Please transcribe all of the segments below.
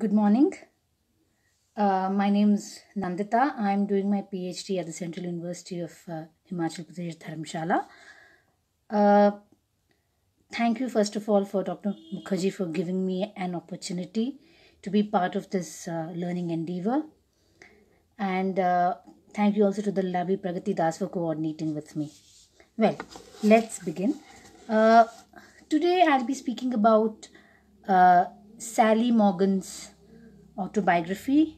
Good morning. Uh, my name is Nandita. I am doing my PhD at the Central University of uh, Himachal Pradesh, Dharamshala. Uh, thank you, first of all, for Dr. Mukherjee for giving me an opportunity to be part of this uh, learning endeavor. And uh, thank you also to the Labi Pragati Das for coordinating with me. Well, let's begin. Uh, today I'll be speaking about Sally Morgan's autobiography,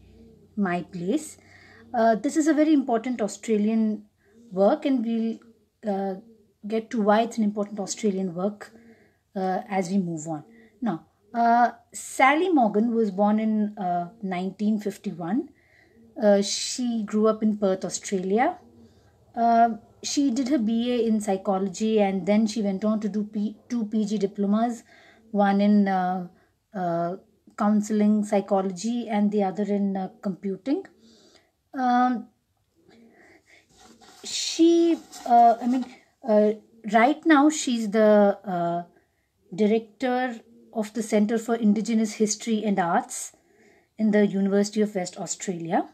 My Place. Uh, this is a very important Australian work, and we'll uh, get to why it's an important Australian work uh, as we move on. Now, uh, Sally Morgan was born in 1951. Uh, uh, she grew up in Perth, Australia. she did her BA in psychology and then she went on to do P- two PG diplomas, one in uh, counseling psychology and the other in uh, computing um, she uh, i mean right now she's the director of the Center for Indigenous History and Arts in the University of West Australia.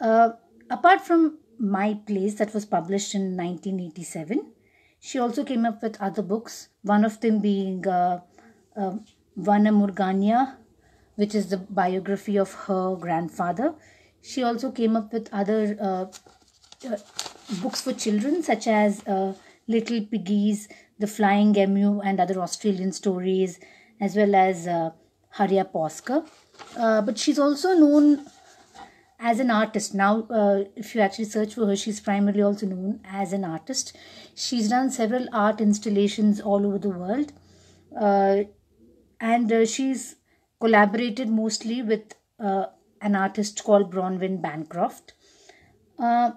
Uh, apart from My Place, that was published in 1987, she also came up with other books, one of them being uh, uh, Vana Murgania, which is the biography of her grandfather. She also came up with other uh, uh, books for children, such as uh, Little Piggies, The Flying Emu, and other Australian stories, as well as uh, Harya uh, but she's also known as an artist. Now, uh, if you actually search for her, she's primarily also known as an artist. She's done several art installations all over the world. Uh, and uh, she's collaborated mostly with uh, an artist called Bronwyn Bancroft. Uh,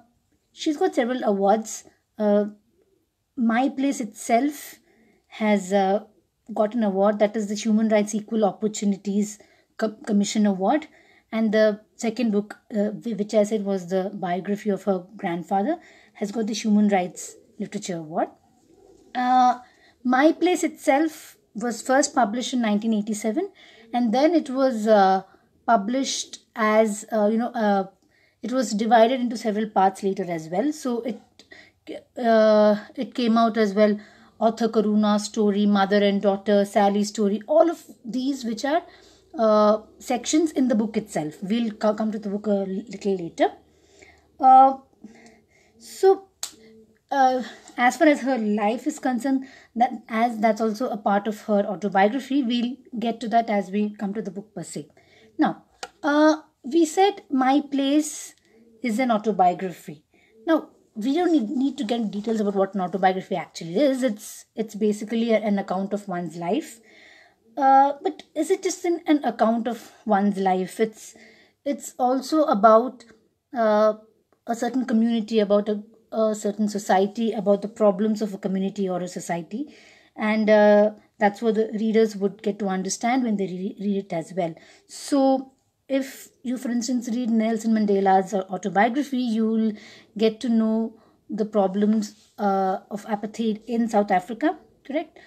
she's got several awards. Uh, My Place itself has uh, got an award that is the Human Rights Equal Opportunities Co- Commission Award. And the second book, uh, which I said was the biography of her grandfather, has got the Human Rights Literature Award. My Place itself was first published in 1987 and then it was uh, published as uh, you know uh, it was divided into several parts later as well so it uh, it came out as well author karuna story mother and daughter Sally story all of these which are uh, sections in the book itself we'll come to the book a little later uh, so as far as her life is concerned that as that's also a part of her autobiography we'll get to that as we come to the book per se now uh, we said my place is an autobiography now we don't need, need to get details about what an autobiography actually is it's it's basically an account of one's life uh, but is it just an, an account of one's life it's it's also about uh, a certain community about a a certain society, about the problems of a community or a society. And uh, that's what the readers would get to understand when they re- read it as well. So, if you, for instance, read Nelson Mandela's autobiography, you'll get to know the problems uh, of apartheid in South Africa, correct?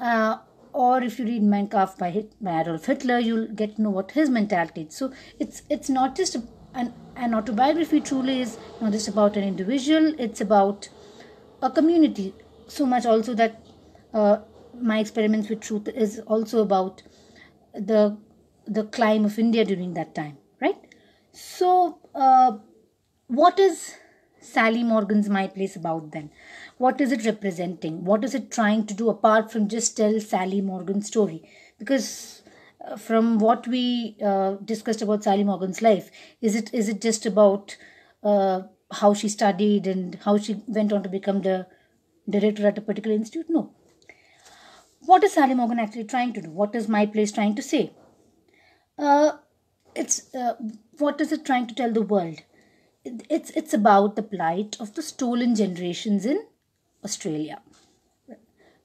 Uh, or if you read Mein Kampf by, by Adolf Hitler, you'll get to know what his mentality is. So, it's, it's not just an and autobiography truly is not just about an individual, it's about a community. So much also that uh, my experiments with truth is also about the the climb of India during that time, right? So, uh, what is Sally Morgan's My Place about then? What is it representing? What is it trying to do apart from just tell Sally Morgan's story? Because from what we uh, discussed about Sally Morgan's life? Is it is it just about uh, how she studied and how she went on to become the director at a particular institute? No. What is Sally Morgan actually trying to do? What is my place trying to say? Uh, it's uh, what is it trying to tell the world? it's it's about the plight of the stolen generations in Australia.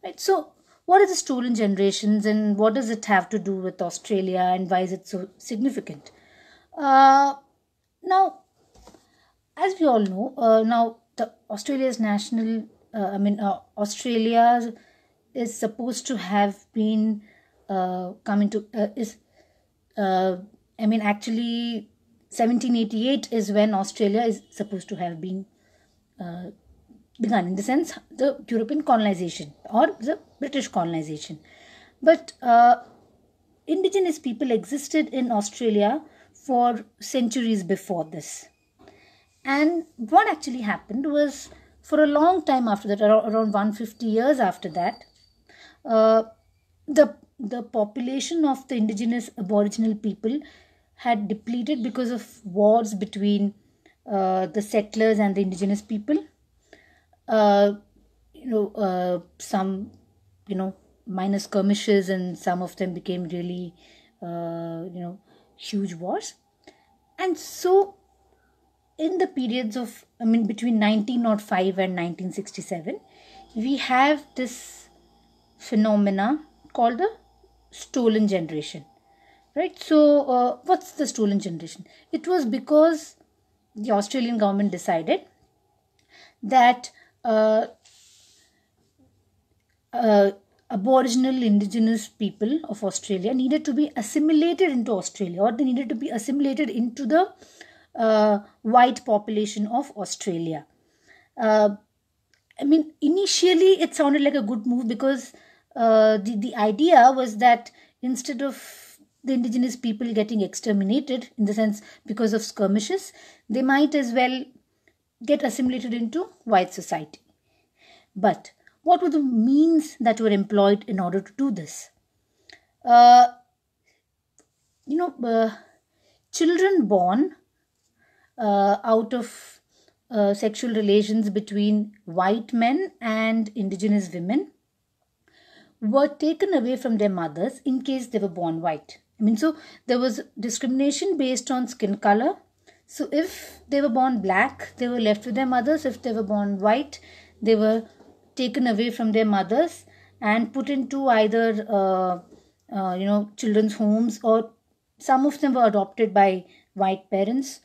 Right. So what is the student generations and what does it have to do with Australia and why is it so significant? Uh, now, as we all know, uh, now the Australia's national, uh, I mean, uh, Australia is supposed to have been uh, coming to, uh, is, I mean, actually 1788 is when Australia is supposed to have been begun in the sense the European colonization or the British colonization. But uh, indigenous people existed in Australia for centuries before this. And what actually happened was for a long time after that, around 150 years after that, uh, the the population of the indigenous aboriginal people had depleted because of wars between uh, the settlers and the indigenous people uh, you know uh, some you know minor skirmishes and some of them became really uh, you know huge wars and so in the periods of i mean between 1905 and 1967 we have this phenomena called the stolen generation right so uh, what's the stolen generation it was because the australian government decided that uh, uh, Aboriginal indigenous people of Australia needed to be assimilated into Australia or they needed to be assimilated into the uh, white population of Australia. Uh, I mean, initially it sounded like a good move because uh, the, the idea was that instead of the indigenous people getting exterminated, in the sense because of skirmishes, they might as well get assimilated into white society. But what were the means that were employed in order to do this? Uh, you know, uh, children born uh, out of uh, sexual relations between white men and indigenous women were taken away from their mothers in case they were born white. I mean, so there was discrimination based on skin color, so, if they were born black, they were left with their mothers. If they were born white, they were taken away from their mothers and put into either, uh, uh, you know, children's homes or some of them were adopted by white parents.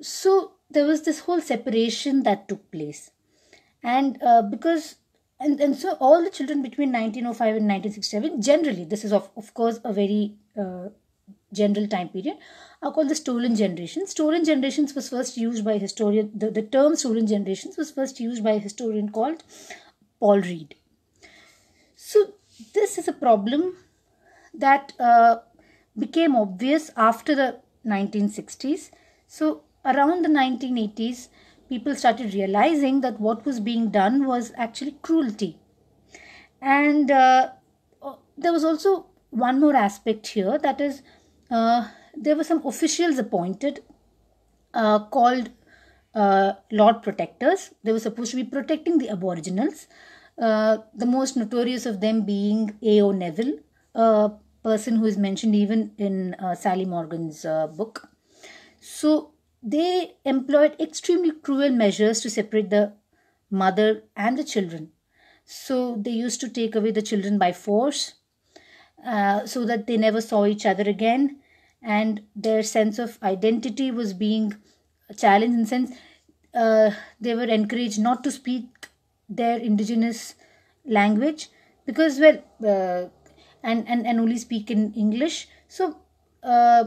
So, there was this whole separation that took place. And uh, because and, and so all the children between 1905 and 1967 generally this is of, of course a very uh, general time period are called the stolen generations. Stolen generations was first used by historian, the, the term stolen generations was first used by a historian called Paul Reed. So this is a problem that uh, became obvious after the 1960s. So around the 1980s, people started realizing that what was being done was actually cruelty. And uh, there was also one more aspect here that is uh, there were some officials appointed uh, called uh, Lord Protectors. They were supposed to be protecting the Aboriginals. Uh, the most notorious of them being A.O. Neville, a person who is mentioned even in uh, Sally Morgan's book. So they employed extremely cruel measures to separate the mother and the children. So they used to take away the children by force, uh, so that they never saw each other again and their sense of identity was being challenged in the sense uh, they were encouraged not to speak their indigenous language because well uh, and, and and only speak in english so uh,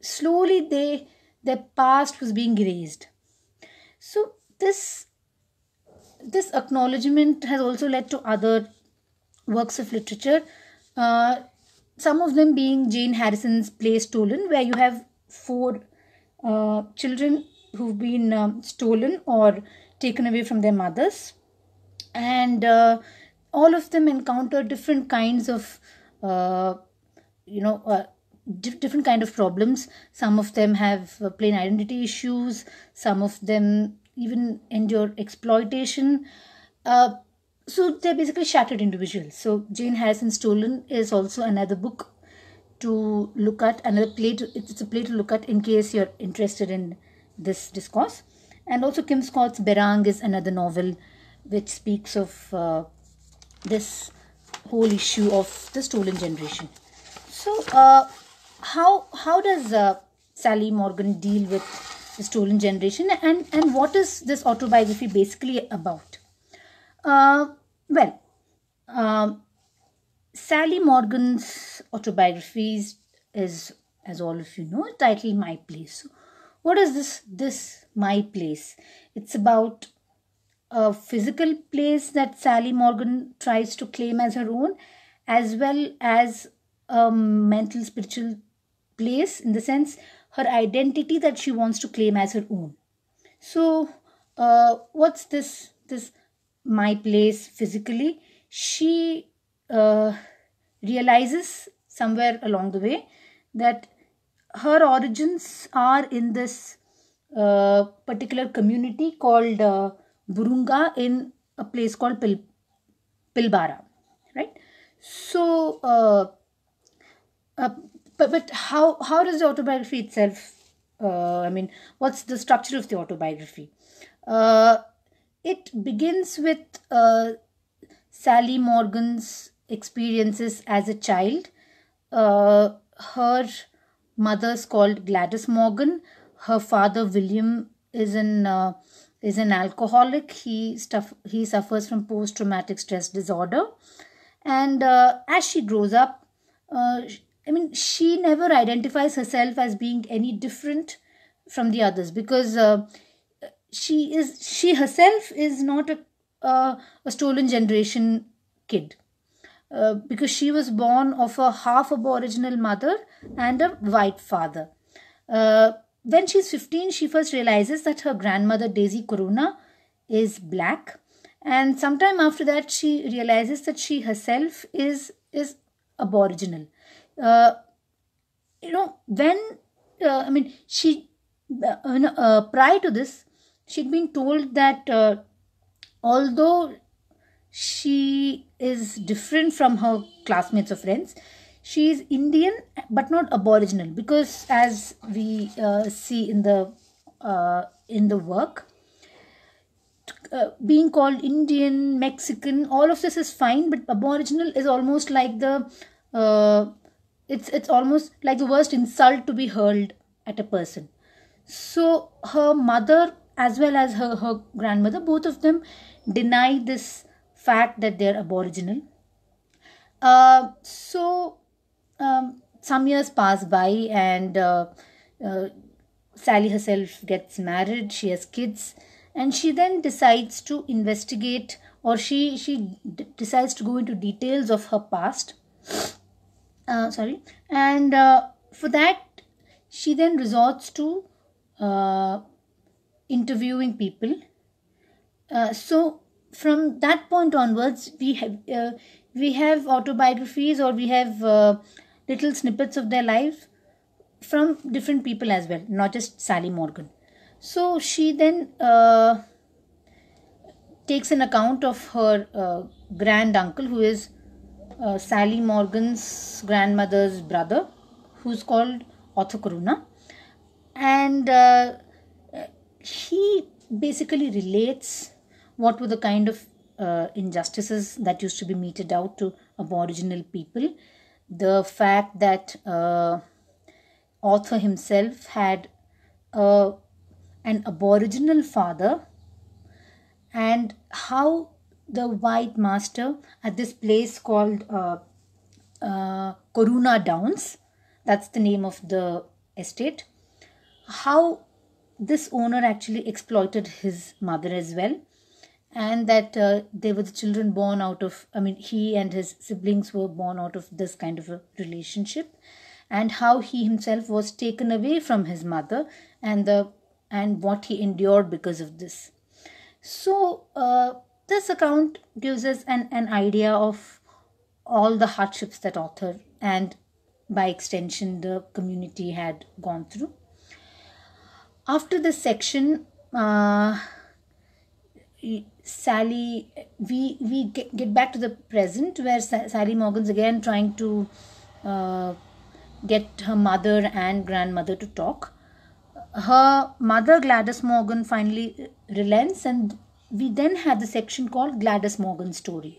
slowly they their past was being erased so this this acknowledgement has also led to other works of literature uh, some of them being Jane Harrison's play Stolen, where you have four uh, children who've been um, stolen or taken away from their mothers. And uh, all of them encounter different kinds of, uh, you know, uh, di- different kind of problems. Some of them have plain identity issues. Some of them even endure exploitation. Uh, so they're basically shattered individuals. So Jane Harrison Stolen is also another book to look at, another play to, it's a play to look at in case you're interested in this discourse. And also Kim Scott's Berang is another novel which speaks of uh, this whole issue of the stolen generation. So uh, how how does uh, Sally Morgan deal with the stolen generation and, and what is this autobiography basically about? Uh, well, um, Sally Morgan's autobiography is, as all of you know, titled My Place. What is this? This My Place. It's about a physical place that Sally Morgan tries to claim as her own, as well as a mental spiritual place in the sense her identity that she wants to claim as her own. So, uh, what's this? This my place physically she uh, realizes somewhere along the way that her origins are in this uh, particular community called uh, Burunga in a place called Pil- Pilbara, right? So, uh, uh but, but how, how does the autobiography itself, uh, I mean, what's the structure of the autobiography? Uh, it begins with uh, Sally Morgan's experiences as a child. Uh, her mother's called Gladys Morgan. Her father William is an uh, is an alcoholic. He stuff he suffers from post traumatic stress disorder, and uh, as she grows up, uh, I mean she never identifies herself as being any different from the others because uh, she is she herself is not a a stolen generation kid uh, because she was born of a half aboriginal mother and a white father uh, when she's 15 she first realizes that her grandmother daisy corona is black and sometime after that she realizes that she herself is is aboriginal uh, you know when uh, i mean she uh, prior to this she'd been told that uh, although she is different from her classmates or friends, she is Indian but not Aboriginal because, as we uh, see in the uh, in the work, uh, being called Indian, Mexican, all of this is fine, but Aboriginal is almost like the uh, it's it's almost like the worst insult to be hurled at a person. So her mother as well as her, her grandmother, both of them deny this fact that they're aboriginal. Uh, so um, some years pass by and uh, uh, Sally herself gets married, she has kids, and she then decides to investigate or she, she d- decides to go into details of her past. Uh, sorry. And uh, for that, she then resorts to uh, interviewing people. Uh, so from that point onwards, we have uh, we have autobiographies or we have uh, little snippets of their life from different people as well, not just Sally Morgan. So she then uh, takes an account of her uh, grand uncle, who is uh, Sally Morgan's grandmother's brother, who's called Othakuruna, and he basically relates what were the kind of uh, injustices that used to be meted out to aboriginal people the fact that uh, author himself had uh, an aboriginal father and how the white master at this place called uh, uh, Coruna Downs, that's the name of the estate, how this owner actually exploited his mother as well and that uh, they were the children born out of i mean he and his siblings were born out of this kind of a relationship and how he himself was taken away from his mother and the and what he endured because of this so uh, this account gives us an, an idea of all the hardships that author and by extension the community had gone through after the section uh, Sally, we we get, get back to the present where Sally Sally Morgan's again trying to uh, get her mother and grandmother to talk. Her mother Gladys Morgan finally uh, relents, and we then have the section called Gladys Morgan story,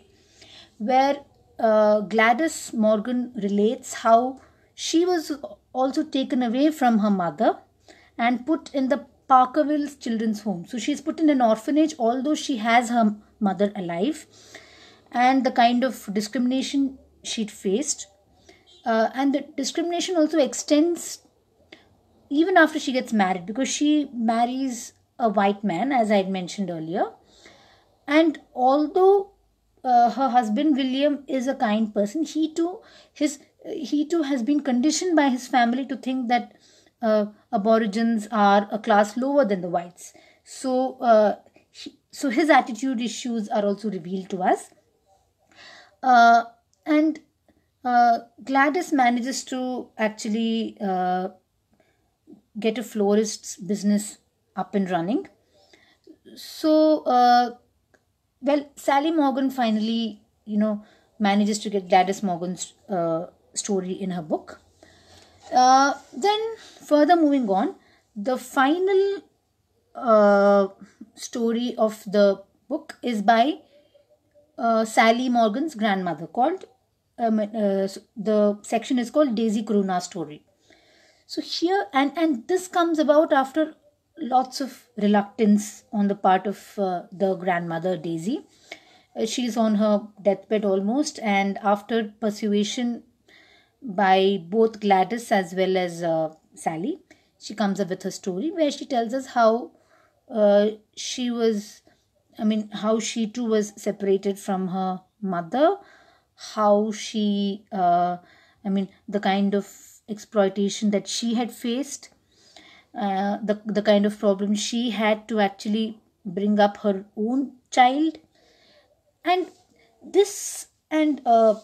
where uh, Gladys Morgan relates how she was also taken away from her mother and put in the Parkerville's Children's Home. So she's put in an orphanage, although she has her mother alive, and the kind of discrimination she'd faced. Uh, and the discrimination also extends even after she gets married because she marries a white man, as I had mentioned earlier. And although uh, her husband William is a kind person, he too his he too has been conditioned by his family to think that uh, Aborigines are a class lower than the whites. So, uh, he, so his attitude issues are also revealed to us. Uh, and uh, Gladys manages to actually uh, get a florist's business up and running. So, uh, well, Sally Morgan finally, you know, manages to get Gladys Morgan's story in her book. Uh, then further moving on, the final uh, story of the book is by uh, Sally Morgan's grandmother called um, uh, the section is called Daisy Corona story. So here and and this comes about after lots of reluctance on the part of uh, the grandmother Daisy. She's on her deathbed almost, and after persuasion by both Gladys as well as uh, Sally. She comes up with her story where she tells us how uh, she was, I mean, how she too was separated from her mother, how she, uh, I mean, the kind of exploitation that she had faced, uh, the, the kind of problem she had to actually bring up her own child. And this and uh,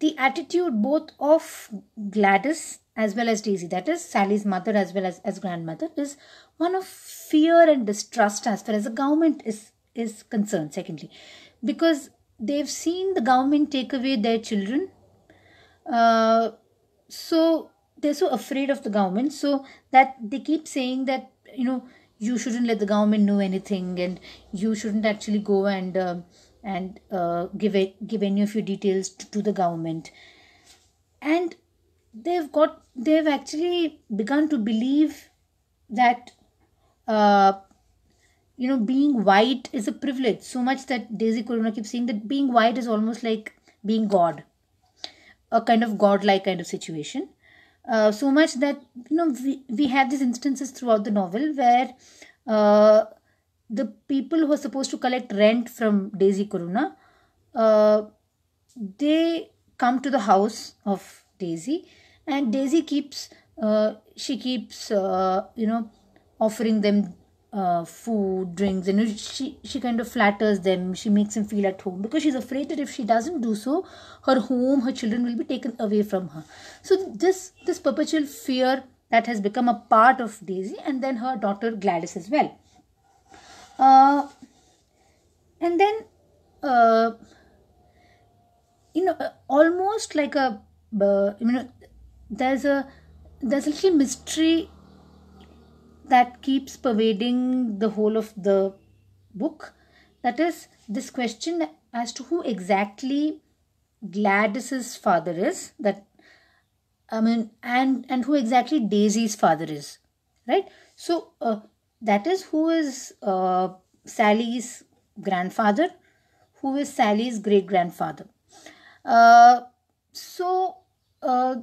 the attitude both of Gladys as well as Daisy, that is Sally's mother as well as, as grandmother, is one of fear and distrust as far as the government is, is concerned, secondly, because they've seen the government take away their children. Uh, so they're so afraid of the government, so that they keep saying that, you know, you shouldn't let the government know anything and you shouldn't actually go and. Uh, and uh, give it give any of your details to, to the government and they've got they've actually begun to believe that uh, you know being white is a privilege so much that daisy corona keeps saying that being white is almost like being god a kind of godlike kind of situation uh, so much that you know we, we have these instances throughout the novel where uh, the people who are supposed to collect rent from Daisy Corona, uh, they come to the house of Daisy, and Daisy keeps uh, she keeps uh, you know offering them uh, food, drinks, and she she kind of flatters them. She makes them feel at home because she's afraid that if she doesn't do so, her home, her children will be taken away from her. So this this perpetual fear that has become a part of Daisy, and then her daughter Gladys as well uh, and then uh, you know almost like a uh, you know there's a there's a little mystery that keeps pervading the whole of the book that is this question as to who exactly Gladys's father is that I mean and and who exactly Daisy's father is right so uh, that is, who is uh, Sally's grandfather, who is Sally's great grandfather. Uh, so, uh,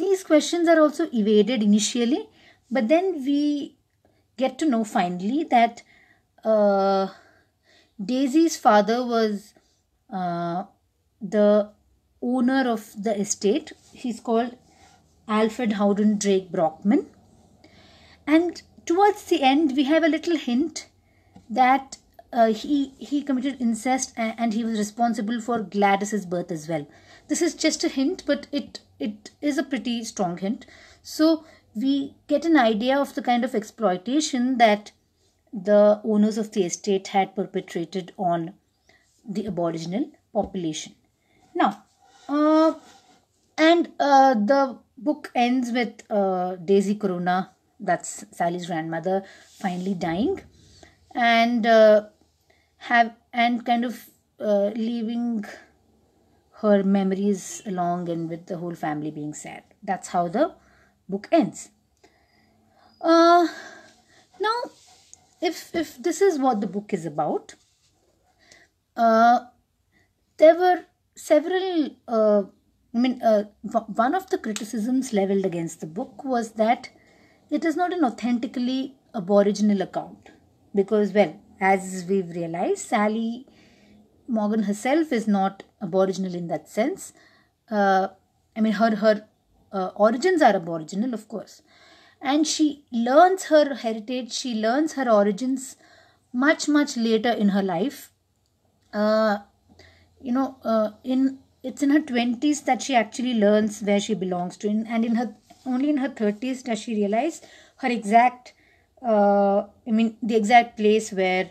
these questions are also evaded initially, but then we get to know finally that uh, Daisy's father was uh, the owner of the estate. He's called Alfred Howden Drake Brockman. And Towards the end, we have a little hint that uh, he he committed incest and he was responsible for Gladys's birth as well. This is just a hint, but it it is a pretty strong hint. So we get an idea of the kind of exploitation that the owners of the estate had perpetrated on the aboriginal population. Now, uh, and uh, the book ends with uh, Daisy Corona that's Sally's grandmother, finally dying, and uh, have and kind of uh, leaving her memories along and with the whole family being sad. That's how the book ends. Uh, now, if if this is what the book is about, uh, there were several. Uh, I mean, uh, one of the criticisms leveled against the book was that it is not an authentically aboriginal account because well as we've realized sally morgan herself is not aboriginal in that sense uh, i mean her her uh, origins are aboriginal of course and she learns her heritage she learns her origins much much later in her life uh, you know uh, in it's in her 20s that she actually learns where she belongs to in, and in her only in her 30s does she realize her exact uh, i mean the exact place where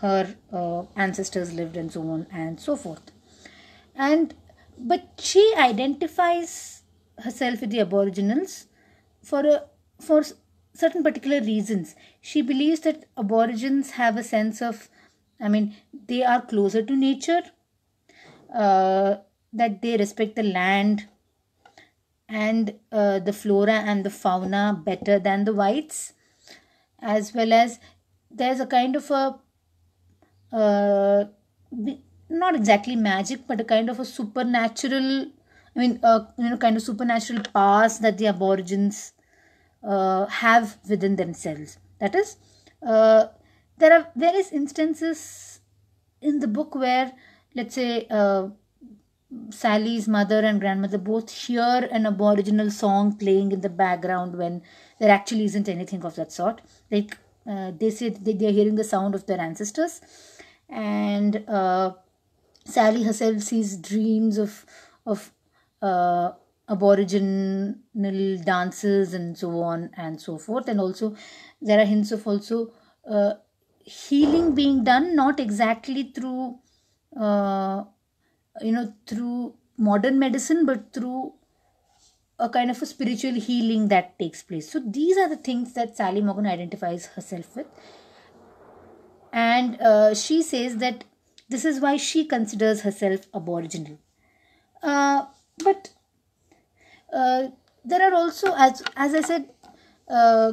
her uh, ancestors lived and so on and so forth and but she identifies herself with the aboriginals for a for certain particular reasons she believes that aborigines have a sense of i mean they are closer to nature uh, that they respect the land and uh, the flora and the fauna better than the whites as well as there's a kind of a uh, not exactly magic but a kind of a supernatural i mean uh, you know kind of supernatural past that the aborigines uh, have within themselves that is uh, there are various instances in the book where let's say uh, Sally's mother and grandmother both hear an Aboriginal song playing in the background when there actually isn't anything of that sort. Like uh, they said they're hearing the sound of their ancestors, and uh, Sally herself sees dreams of of uh, Aboriginal dances and so on and so forth, and also there are hints of also uh, healing being done, not exactly through uh, you know through modern medicine but through a kind of a spiritual healing that takes place so these are the things that sally morgan identifies herself with and uh, she says that this is why she considers herself aboriginal uh, but uh, there are also as as i said uh,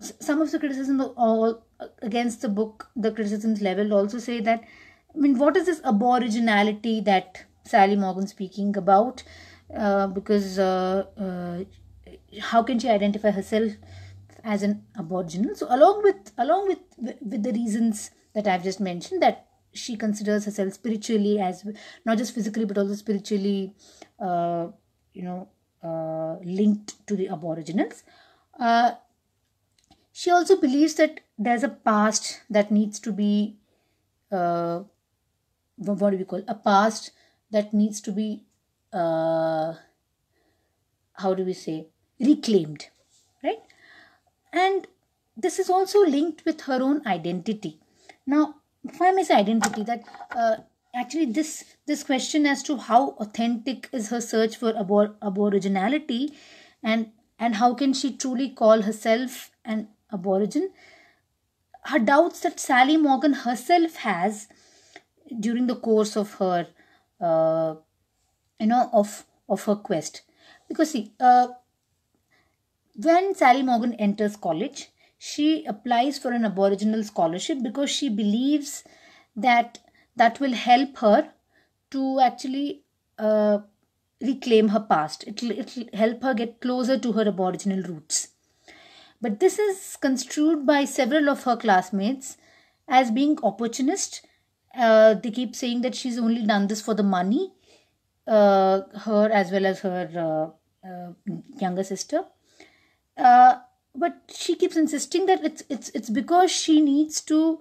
some of the criticism uh, against the book the criticisms level also say that I mean, what is this aboriginality that Sally Morgan speaking about? Uh, because uh, uh, how can she identify herself as an aboriginal? So along with along with with the reasons that I've just mentioned that she considers herself spiritually as not just physically but also spiritually, uh, you know, uh, linked to the aboriginals. she also believes that there's a past that needs to be uh, what do we call a past that needs to be uh, how do we say reclaimed right and this is also linked with her own identity now if i say identity that uh, actually this this question as to how authentic is her search for abor- aboriginality and and how can she truly call herself an aborigine her doubts that sally morgan herself has during the course of her uh, you know of of her quest because see uh, when sally morgan enters college she applies for an aboriginal scholarship because she believes that that will help her to actually uh, reclaim her past it'll, it'll help her get closer to her aboriginal roots but this is construed by several of her classmates as being opportunist uh, they keep saying that she's only done this for the money, uh, her as well as her uh, uh, younger sister. Uh, but she keeps insisting that it's it's it's because she needs to.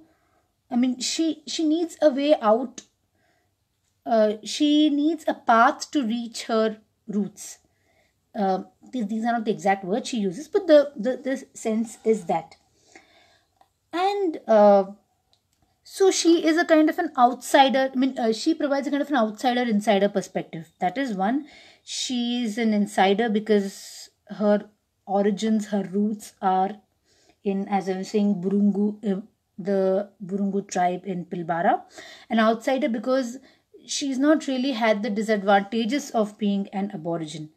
I mean, she she needs a way out. she needs a path to reach her roots. these, these are not the exact words she uses, but the, the, the sense is that. And so she is a kind of an outsider. I mean, uh, she provides a kind of an outsider insider perspective. That is one. She is an insider because her origins, her roots are in, as I was saying, Burungu, uh, the Burungu tribe in Pilbara. An outsider because she's not really had the disadvantages of being an aborigine.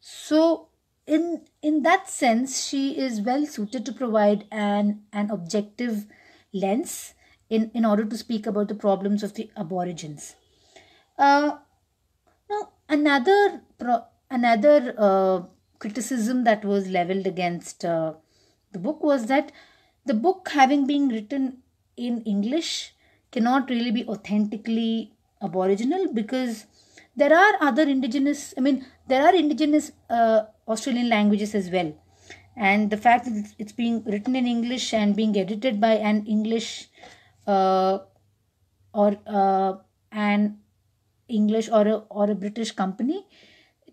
So in in that sense, she is well suited to provide an an objective lens in, in order to speak about the problems of the aborigines. Uh, now, another, pro- another uh, criticism that was leveled against uh, the book was that the book, having been written in English, cannot really be authentically aboriginal because there are other indigenous, I mean, there are indigenous uh, Australian languages as well and the fact that it's being written in english and being edited by an english uh, or uh, an English or a, or a British company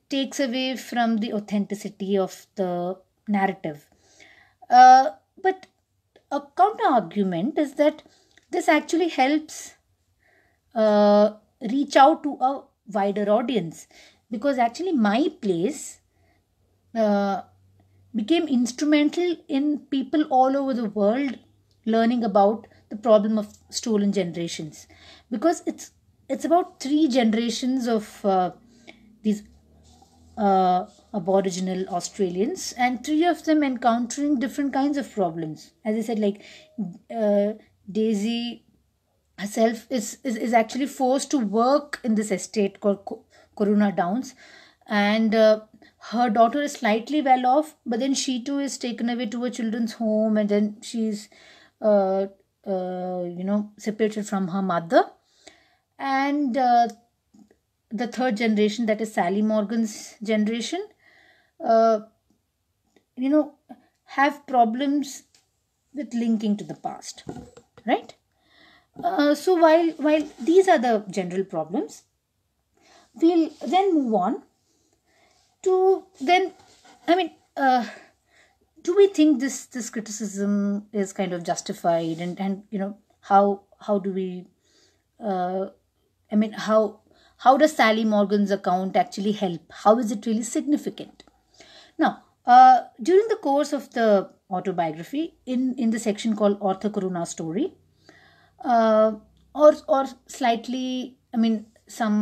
takes away from the authenticity of the narrative. Uh, but a counter argument is that this actually helps uh, reach out to a wider audience because actually my place uh, became instrumental in people all over the world learning about the problem of stolen generations because it's it's about three generations of uh, these uh, aboriginal australians and three of them encountering different kinds of problems as i said like uh, daisy herself is, is is actually forced to work in this estate called corona downs and uh, her daughter is slightly well off but then she too is taken away to a children's home and then she's uh, uh, you know separated from her mother and uh, the third generation that is sally morgan's generation uh, you know have problems with linking to the past right uh, so while while these are the general problems we'll then move on to then i mean uh, do we think this this criticism is kind of justified and and you know how how do we uh, i mean how how does sally morgan's account actually help how is it really significant now uh, during the course of the autobiography in in the section called arthur story uh, or or slightly i mean some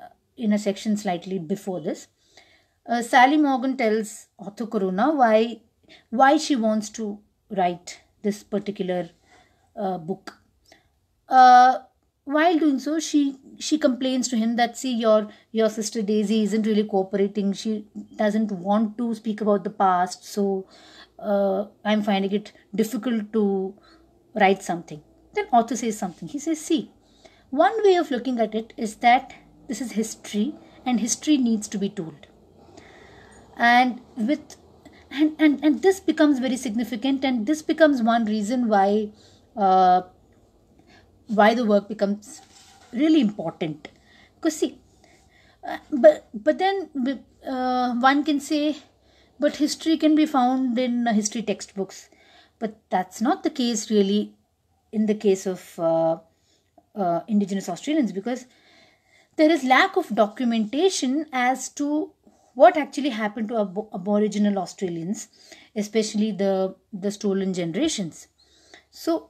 uh, in a section slightly before this uh, sally morgan tells arthur why why she wants to write this particular uh, book. Uh, while doing so, she she complains to him that see your your sister Daisy isn't really cooperating. She doesn't want to speak about the past, so uh, I'm finding it difficult to write something. Then author says something. He says, see, one way of looking at it is that this is history, and history needs to be told. And with and and and this becomes very significant and this becomes one reason why uh, why the work becomes really important because see uh, but but then uh, one can say but history can be found in uh, history textbooks but that's not the case really in the case of uh, uh, indigenous australians because there is lack of documentation as to what actually happened to ab- Aboriginal Australians, especially the, the stolen generations. So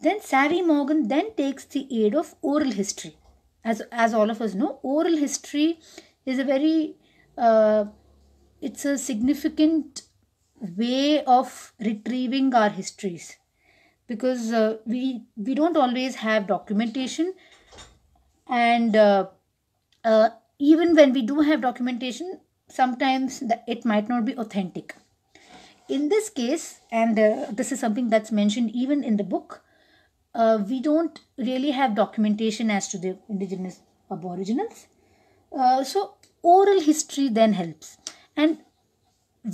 then Sari Morgan then takes the aid of oral history. As, as all of us know, oral history is a very, uh, it's a significant way of retrieving our histories because uh, we we don't always have documentation and uh, uh, even when we do have documentation sometimes the, it might not be authentic in this case and uh, this is something that's mentioned even in the book uh, we don't really have documentation as to the indigenous aboriginals uh, so oral history then helps and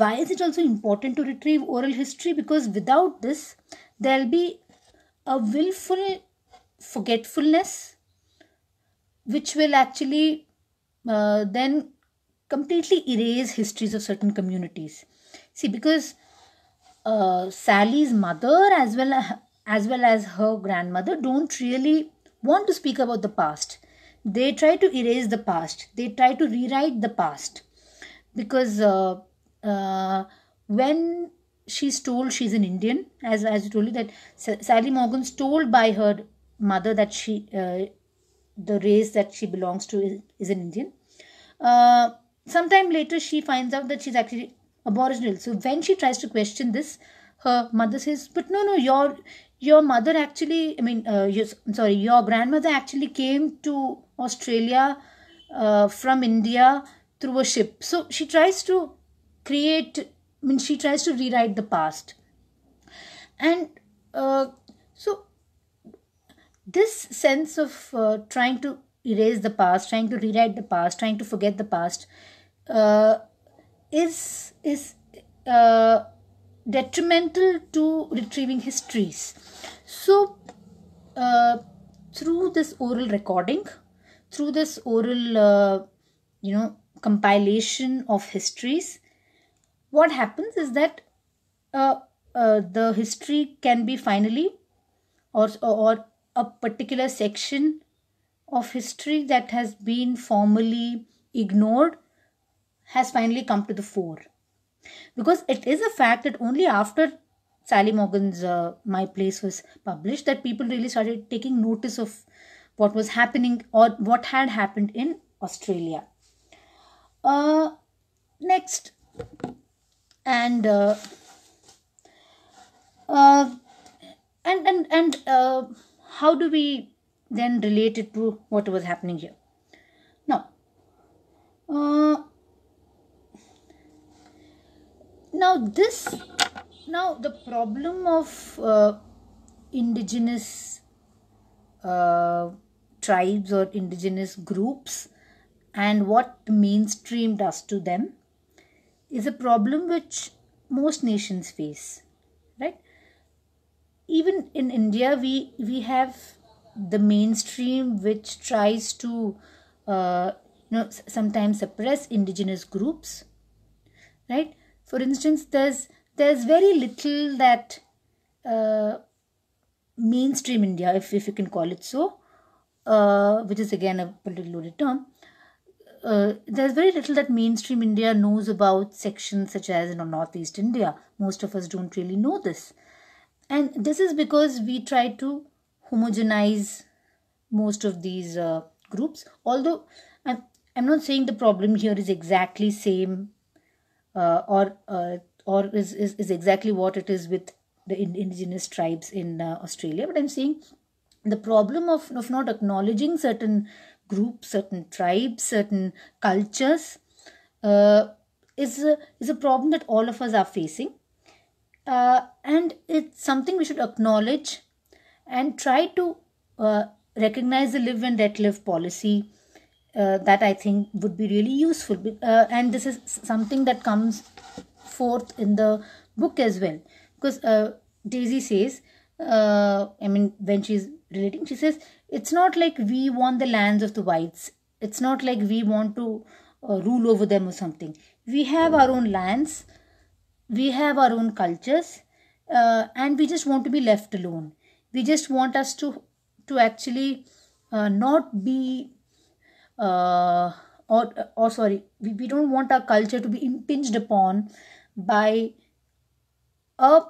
why is it also important to retrieve oral history because without this there'll be a willful forgetfulness which will actually uh, then completely erase histories of certain communities see because uh, sally's mother as well as, as well as her grandmother don't really want to speak about the past they try to erase the past they try to rewrite the past because uh, uh, when she's told she's an indian as as you told you that sally morgan's told by her mother that she uh, the race that she belongs to is, is an indian uh, Sometime later, she finds out that she's actually Aboriginal. So when she tries to question this, her mother says, "But no, no, your your mother actually, I mean, uh, your, I'm sorry, your grandmother actually came to Australia uh, from India through a ship." So she tries to create. I mean, she tries to rewrite the past, and uh, so this sense of uh, trying to erase the past, trying to rewrite the past, trying to forget the past uh, is is uh, detrimental to retrieving histories. So uh, through this oral recording, through this oral uh, you know compilation of histories, what happens is that uh, uh, the history can be finally or or a particular section of history that has been formally ignored has finally come to the fore. Because it is a fact that only after Sally Morgan's uh, My Place was published that people really started taking notice of what was happening or what had happened in Australia. Uh, next, and uh, uh, and and and uh, how do we then relate it to what was happening here? Now, uh, now this now the problem of uh, indigenous uh, tribes or indigenous groups and what the mainstream does to them is a problem which most nations face right even in india we we have the mainstream which tries to uh, you know sometimes suppress indigenous groups right for instance, there's there's very little that uh, mainstream India, if, if you can call it so, uh, which is again a politically loaded term, uh, there's very little that mainstream India knows about sections such as you know, Northeast India. Most of us don't really know this. And this is because we try to homogenize most of these uh, groups. Although I'm, I'm not saying the problem here is exactly same uh, or uh, or is, is, is exactly what it is with the indigenous tribes in uh, Australia. But I'm saying the problem of, of not acknowledging certain groups, certain tribes, certain cultures uh, is, a, is a problem that all of us are facing. Uh, and it's something we should acknowledge and try to uh, recognize the live and let live policy uh, that I think would be really useful. Uh, and this is something that comes forth in the book as well. Because uh, Daisy says, uh, I mean, when she's relating, she says, it's not like we want the lands of the whites. It's not like we want to uh, rule over them or something. We have our own lands, we have our own cultures, uh, and we just want to be left alone. We just want us to to actually not be uh, or uh, or sorry we, we don't want our culture to be impinged upon by a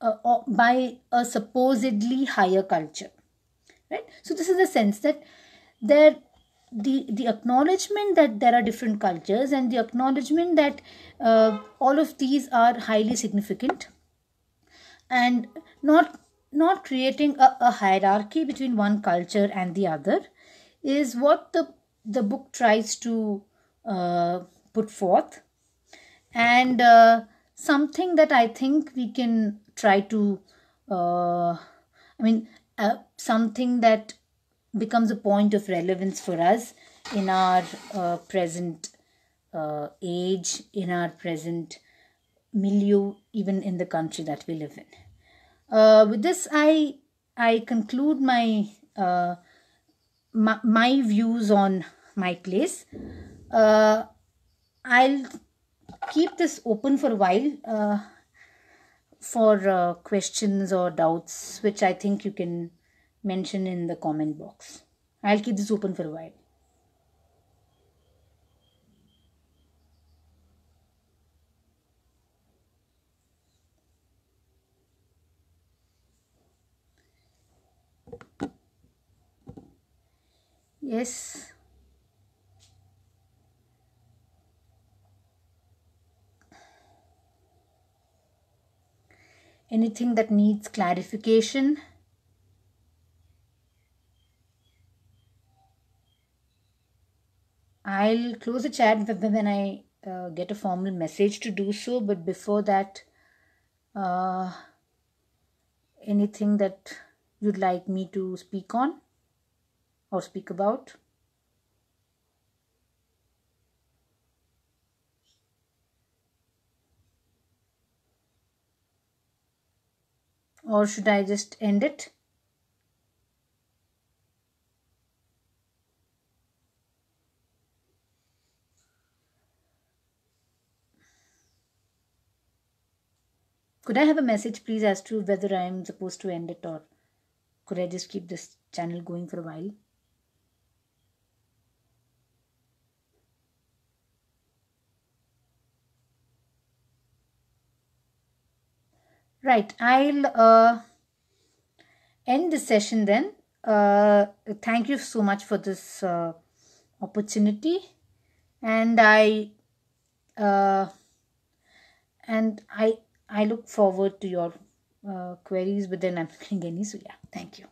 uh, by a supposedly higher culture right so this is the sense that there the the acknowledgement that there are different cultures and the acknowledgement that uh, all of these are highly significant and not not creating a, a hierarchy between one culture and the other is what the the book tries to uh, put forth and uh, something that i think we can try to uh, i mean uh, something that becomes a point of relevance for us in our uh, present uh, age in our present milieu even in the country that we live in with this i i conclude my my, my views on my place uh, i'll keep this open for a while uh, for uh, questions or doubts which i think you can mention in the comment box i'll keep this open for a while yes anything that needs clarification I'll close the chat when I uh, get a formal message to do so. But before that, uh, anything that you'd like me to speak on or speak about? or should I just end it? Could I have a message please as to whether I am supposed to end it or could I just keep this channel going for a while? Right, I'll uh, end the session then. Uh, thank you so much for this uh, opportunity, and I uh, and I I look forward to your uh, queries, but then I'm getting any. So yeah, thank you.